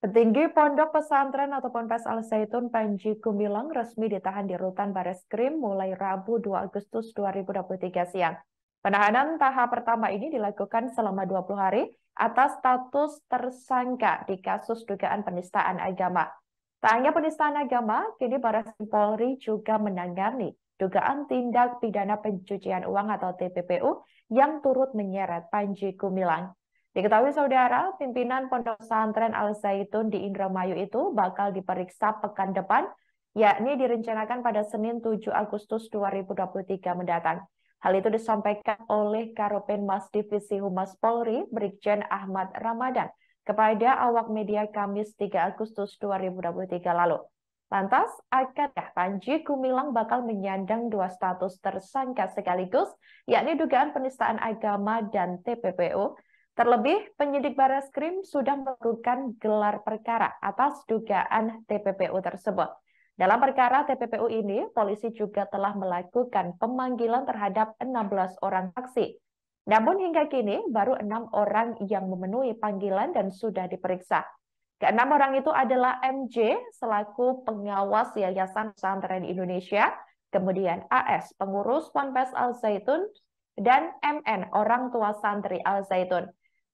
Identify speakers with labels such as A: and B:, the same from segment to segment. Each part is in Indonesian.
A: Petinggi Pondok Pesantren atau Ponpes Al Zaitun Panji Gumilang resmi ditahan di Rutan Baris mulai Rabu 2 Agustus 2023 siang. Penahanan tahap pertama ini dilakukan selama 20 hari atas status tersangka di kasus dugaan penistaan agama. Tak hanya penistaan agama, kini Baris Polri juga menangani dugaan tindak pidana pencucian uang atau TPPU yang turut menyeret Panji Gumilang. Diketahui saudara, pimpinan Pondok Pesantren Al Zaitun di Indramayu itu bakal diperiksa pekan depan, yakni direncanakan pada Senin 7 Agustus 2023 mendatang. Hal itu disampaikan oleh Karopen Mas Divisi Humas Polri, Brigjen Ahmad Ramadan, kepada awak media Kamis 3 Agustus 2023 lalu. Lantas, akankah Panji Gumilang bakal menyandang dua status tersangka sekaligus, yakni dugaan penistaan agama dan TPPU. Terlebih, penyidik Barreskrim sudah melakukan gelar perkara atas dugaan TPPU tersebut. Dalam perkara TPPU ini, polisi juga telah melakukan pemanggilan terhadap 16 orang saksi. Namun hingga kini baru enam orang yang memenuhi panggilan dan sudah diperiksa. Keenam orang itu adalah MJ selaku pengawas Yayasan Pesantren Indonesia, kemudian AS pengurus Ponpes Al Zaitun dan MN orang tua santri Al Zaitun.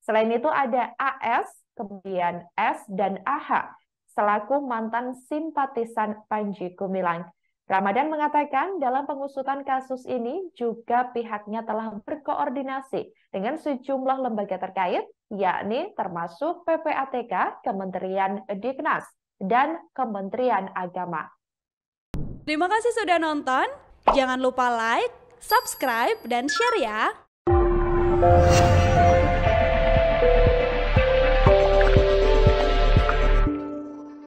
A: Selain itu ada AS, kemudian S dan AH selaku mantan simpatisan Panji Gumilang. Ramadan mengatakan dalam pengusutan kasus ini juga pihaknya telah berkoordinasi dengan sejumlah lembaga terkait, yakni termasuk PPATK, Kementerian Diknas, dan Kementerian Agama. Terima kasih sudah nonton. Jangan lupa like, subscribe, dan share ya.